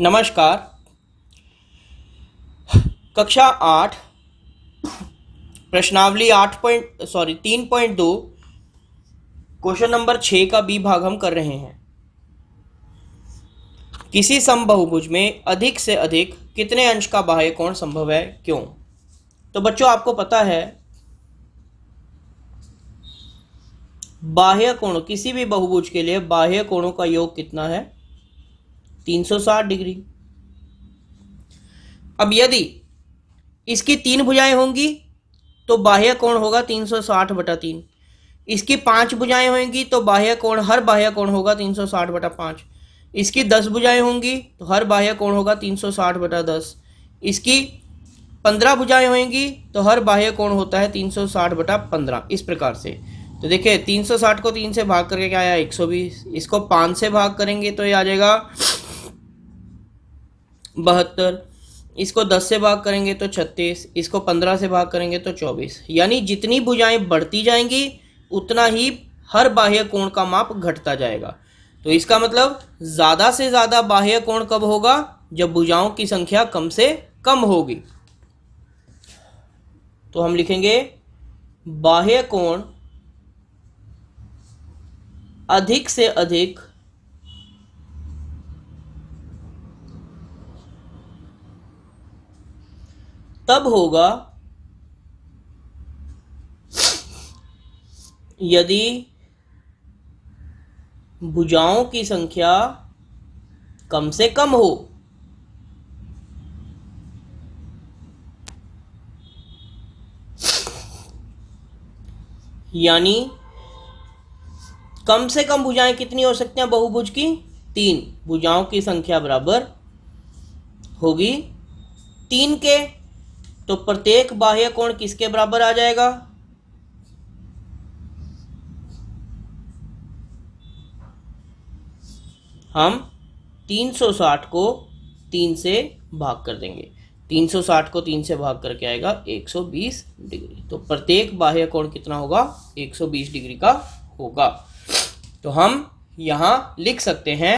नमस्कार कक्षा आठ प्रश्नावली आठ पॉइंट सॉरी तीन पॉइंट दो क्वेश्चन नंबर छः का बी भाग हम कर रहे हैं किसी समबहुभुज में अधिक से अधिक कितने अंश का बाह्य कोण संभव है क्यों तो बच्चों आपको पता है बाह्य कोण किसी भी बहुभुज के लिए बाह्य कोणों का योग कितना है 360 डिग्री अब यदि इसकी तीन भुजाएं होंगी तो बाह्य कोण होगा 360 बटा तीन इसकी पांच भुजाएं होंगी तो बाह्य कोण हर बाह्य कोण होगा 360 बटा पाँच इसकी दस भुजाएं होंगी तो हर बाह्य कोण होगा 360 बटा दस इसकी पंद्रह भुजाएं होंगी तो हर बाह्य कोण होता है 360 बटा पंद्रह इस प्रकार से तो देखिए 360 को तीन से भाग करके क्या आया 120 इसको पाँच से भाग करेंगे तो ये आ जाएगा बहत्तर इसको 10 से भाग करेंगे तो 36 इसको 15 से भाग करेंगे तो 24 यानी जितनी भुजाएं बढ़ती जाएंगी उतना ही हर बाह्य कोण का माप घटता जाएगा तो इसका मतलब ज़्यादा से ज़्यादा बाह्य कोण कब होगा जब भुजाओं की संख्या कम से कम होगी तो हम लिखेंगे बाह्य कोण अधिक से अधिक तब होगा यदि भुजाओं की संख्या कम से कम हो यानी कम से कम भुजाएं कितनी हो सकती हैं बहुभुज की तीन भुजाओं की संख्या बराबर होगी तीन के तो प्रत्येक बाह्य कोण किसके बराबर आ जाएगा हम 360 को 3 से भाग कर देंगे 360 को 3 से भाग करके आएगा 120 डिग्री तो प्रत्येक बाह्य कोण कितना होगा 120 डिग्री का होगा तो हम यहां लिख सकते हैं